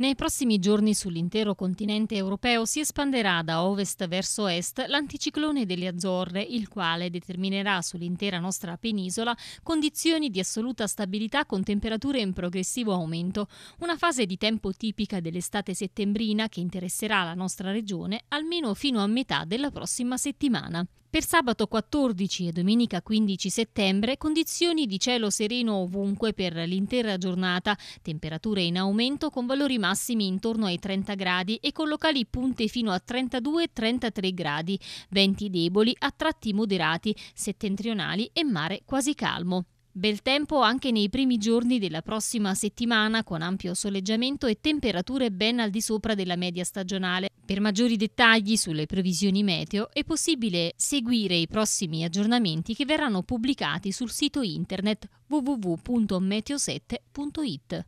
Nei prossimi giorni sull'intero continente europeo si espanderà da ovest verso est l'anticiclone delle Azzorre, il quale determinerà sull'intera nostra penisola condizioni di assoluta stabilità con temperature in progressivo aumento, una fase di tempo tipica dell'estate settembrina che interesserà la nostra regione almeno fino a metà della prossima settimana. Per sabato 14 e domenica 15 settembre condizioni di cielo sereno ovunque per l'intera giornata, temperature in aumento con valori massimi intorno ai 30 gradi e con locali punte fino a 32-33 gradi, venti deboli a tratti moderati, settentrionali e mare quasi calmo. Bel tempo anche nei primi giorni della prossima settimana con ampio soleggiamento e temperature ben al di sopra della media stagionale, per maggiori dettagli sulle previsioni meteo è possibile seguire i prossimi aggiornamenti che verranno pubblicati sul sito internet www.meteoset.it.